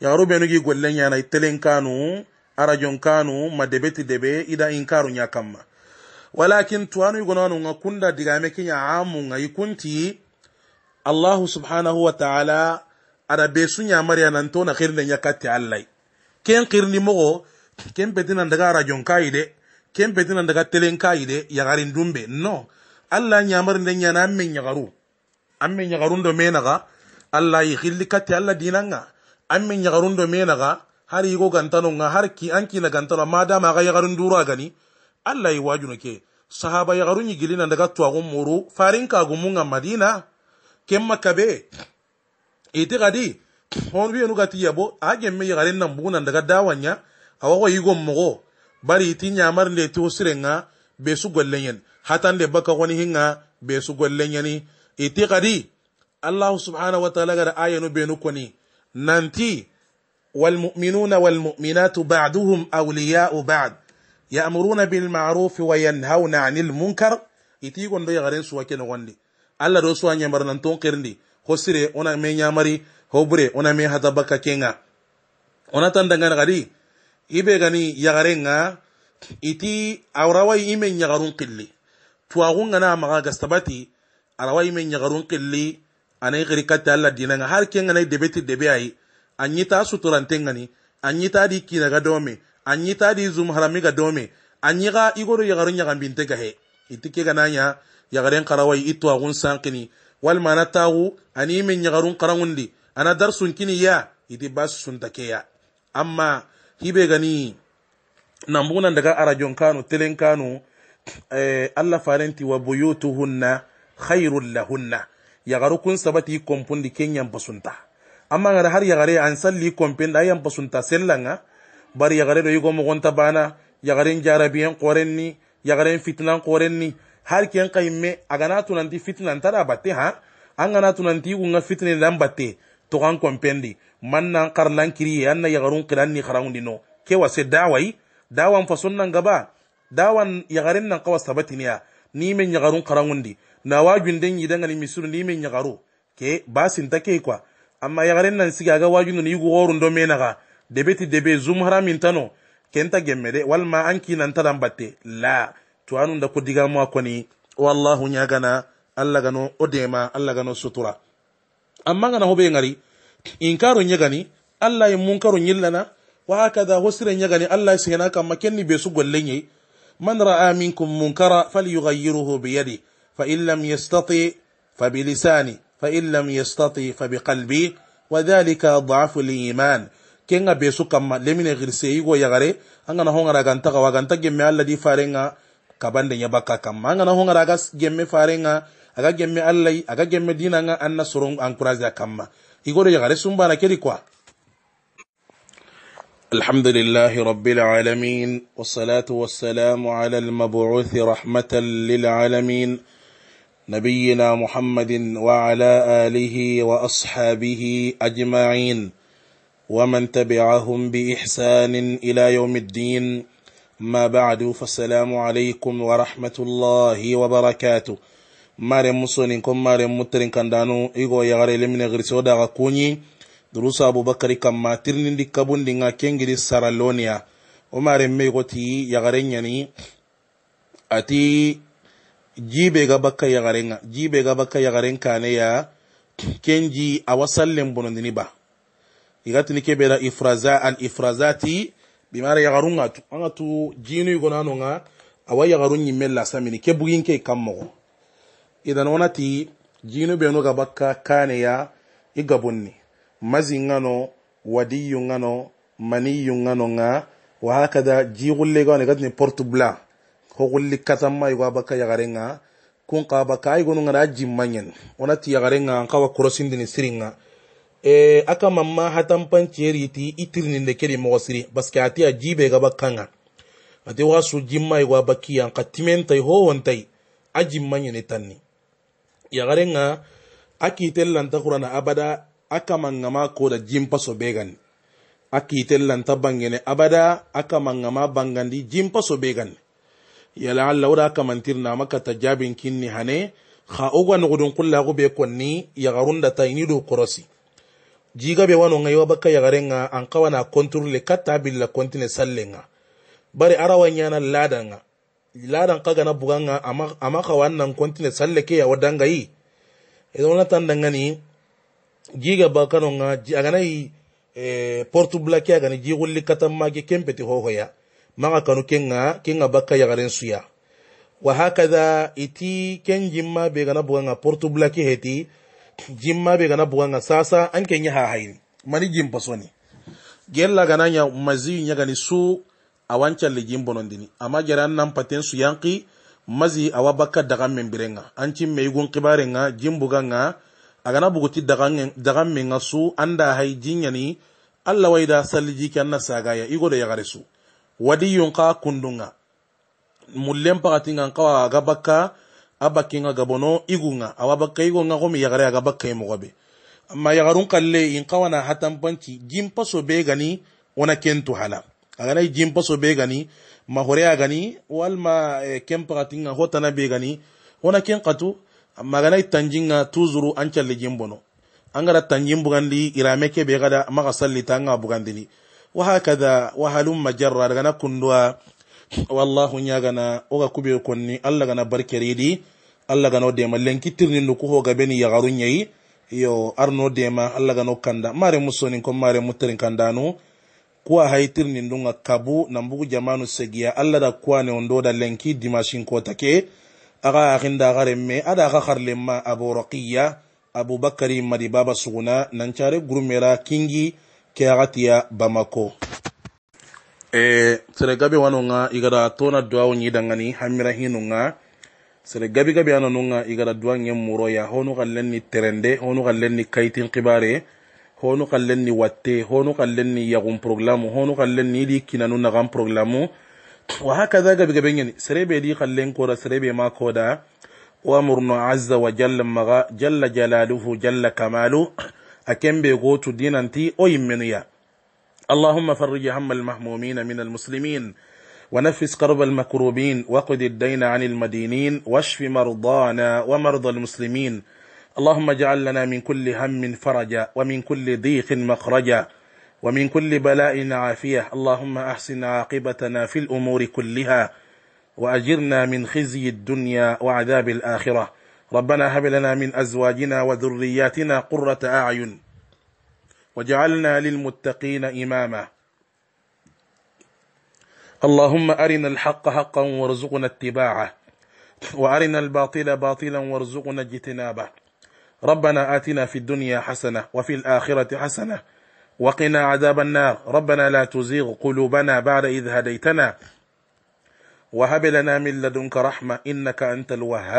ya yaro benugi gwellen na itelen kanu arajon kanu madebeti debe ida inkaru nya kamma walakin tuwanu igonanu nga kunda digame kenya amu nga ikunti allahu subhanahu wa ta'ala ada besu nya ya nanto na khirne kati allai ken khirni mogo ken petina ndaga rajon kaide ken petina ndaga telen kaide yagarin dumbe no allah nyamari nden yana amme nyagaru amme nyagarundo menaga allah yi khilli kati allah dinanga amme nyagarundo menaga har yigo gantano nga harki anki na gantano madama ga yagarun dura gani allah yi wajuna ke sahaba ya yagarunyi gilina daga twagun muru farin kagumunga madina kemma kabe iti gadi hon nuka tiya yabo a gemme yagarin nan bugunan daga dawanya awago gon mugo bari iti nyamar nde ti osirenga besu gollenyen hatan da baka wani hinga besu gollenyani ita gadi allah subhanahu wa ta'ala gara ayanu benu koni nanti والمؤمنون والمؤمنات بعضهم أولياء بعض ya'muruna bil ma'ruf wa yanhauna 'anil munkar iti gondo ya garen suwa kene wonde allah do suwa nyamar nan ton ko sire ona me nyamari hobre ona me hada baka kenga ona tan dangana gadi ibe gani ya garenga iti awrawai ime nyagarun qilli tuwagun gana maga gastabati arawai ime nyagarun qilli anai gari katta allah dinanga har kenga nai debeti debe ayi anyi ta suturanten gani anyi ta di kina ga anyi tadi zum harami ga dome anyi ga igoro yagarun yagan binte ga he itike ga nanya yagaren karawai itu agun sankini wal mana tagu ani min karawun di ana darsun kini ya idi bas sun take ya amma hibe gani nambunan daga arajon kano telen kano eh, allah farenti wa buyutuhunna khairul lahunna yagaru kun sabati kompundi kenyan basunta amma ngara har gare an salli kompin da yan basunta sellanga bar yagare do yugo mogonta bana yagaren jarabiyen korenni yagaren fitnan korenni har ken kaimme agana tunanti fitnan tada batte ha an gana tunanti gunga fitne dan batte to kan kompendi man karnan kiri an na yagarun kiran ni no ke wase dawai dawan fa sunnan gaba dawan yagaren nan kawas tabatiniya ni men yagarun kharangundi na wajun den yidan ni misuru ni men yagaru ke basin take kwa amma yagaren nan siga ga wajun ni yugo horun do menaga debeti debe zum mintano kenta gemede walma anki nanta dambate la to nda ko digamo koni wallahu nyagana alla gano odema alla gano sutura amma gana hobe ngari inkaru nyagani alla e munkaro ñillana wa hakada hosire nyagani alla e sehna kamma kenni be su golle ñeyi man ra'a minkum munkara falyughayyirhu biyadi fa in lam yastati fabilisani fa in lam yastati fabiqalbi wa dhalika adafu iman kenga besu kama lemine girse yigo yagare angana hongara ganta kawa ganta gemme ala di farenga kabande nya kama anga na honga raga gemme farenga aga gemme alla aga gemme nga anna sorong encourage ya gare sumba na kiri kwa الحمد لله رب العالمين والصلاة والسلام على المبعوث رحمة للعالمين نبينا محمد وعلى آله وأصحابه أجمعين ومن تبعهم باحسان الى يوم الدين ما بعد فالسلام عليكم ورحمه الله وبركاته mare musonin kon mare mutterin kandano igo yagare lemine girso daga kunyi durusa abubakari kamma tirnindi kabundi nga kengiri saralonia o mare mego ti yagare nyani ati jibe ga bakka yagare nga jibe ga bakka yagare kane ya kenji awasallen bonondini ba igatini kebeda ifraza al ifrazati bimara yagarunga tu anga tu jinu yugo nano nga awa yagarun yimme lasamini ke bugin ke kammogo idan wanati jinu beno ga bakka kane ya igabunni mazi ngano wadiyu ngano maniyu ngano nga wa hakada jigulle ga ne gatni porte blanc ko gulli katamma yugo bakka yagarenga kun ka bakka ay gonu ngana jimmanyen wanati yagarenga kawa kurosindini siringa e aka mamma hatan panceri ti itirnin da kiri mawasiri baske ati a jibe gaba kanga ati wasu jimma iwa baki an ka timentai howontai a jimman ne tanni ya ga a kiiten lanta kurana abada a manga gama ko da jimpaso begani a kiiten lanta bangene abada a manga gama bangandi jimpaso begani yala alla wura kamantirna ta jabin kinni hane xa oga nugudun kullagu be konni yagarunda ta ini do korosi jiga be wano nga yobaka yagare nga an kawa na konturle katta bila kontine salle nga bari arawa nyana lada nga ladan kaga na buga nga ama ama kawa nan kontine salle ke ya wadanga yi idan na tan danga ni jiga ba kano nga aga nai e portu blake aga ni jigulli katam magi kempeti hoho ya maga kanu kenga kenga bakka yagaren suya wa hakada iti kenjimma be gana buga nga portu blake heti jimma be gana buwanga sasa an nya yi hayri mani so soni gella gana ya mazi nya gani su a awancan ligin bonondini amma geran nan paten su yanki mazi a bakka daga men birenga cin mai gun ganga jimbuganga agana buguti daga daga men su anda jinya jinyani Allah waida saliji kanna ya igo da gare su wadi yunka kundunga mullen pakatin an kawa ga bakka abakinga gabono igunga awabakka igonga komi yagare agabakka mogobe amma yagarun kalle in kawana hatan banci jin so be gani ona kentu hala agana jin so be gani mahore agani walma eh, kempagatinga hotana be gani ona ken qatu amma agana tanjinga tuzuru an challe jimbono angara tanjin bugandi irame ke be gada maga sallita bugan bugandini wa hakada wa halumma jarra agana kundwa wallahu ya gana oga kube konni allah gana barkere di allah gano dema lenkitirni ndu kuho gabeni yagarun yayi yo arno dema allah gana kanda mare musonin ko mare mutarin kandanu kuwa haitirni ndunga kabu mbugu jamanu segiya allah da ondo da lenki dimashin take aga akinda gare me ada aga harlemma abo raqiya abubakari madi baba suguna nancare gurumera kingi ke bamako eh sere gabe wano nga igada tona duwa nyi dangani hamira hinu nga sere gabi gabi ana nunga igada duwa nye muro ya honu kallen ni terende honu kallen ni kaitin kibare honu kallen ni watte honu kallen ni yagun programu honu kallen ni di kinanu na programu wa hakadha gabi gabi nyani sere be di kallen kora sere be ma koda wamurno azza wa jalla maga jalla jalaluhu jalla kamalu akembe gotu dinanti o yimmenuya اللهم فرج هم المهمومين من المسلمين ونفس كرب المكروبين وقد الدين عن المدينين واشف مرضانا ومرضى المسلمين اللهم اجعل لنا من كل هم فرجا ومن كل ضيق مخرجا ومن كل بلاء عافية اللهم أحسن عاقبتنا في الأمور كلها وأجرنا من خزي الدنيا وعذاب الآخرة ربنا هب لنا من أزواجنا وذرياتنا قرة أعين وجعلنا للمتقين إماما اللهم أرنا الحق حقا وارزقنا اتباعه وأرنا الباطل باطلا وارزقنا اجتنابه ربنا آتنا في الدنيا حسنة وفي الآخرة حسنة وقنا عذاب النار ربنا لا تزيغ قلوبنا بعد إذ هديتنا وهب لنا من لدنك رحمة إنك أنت الوهاب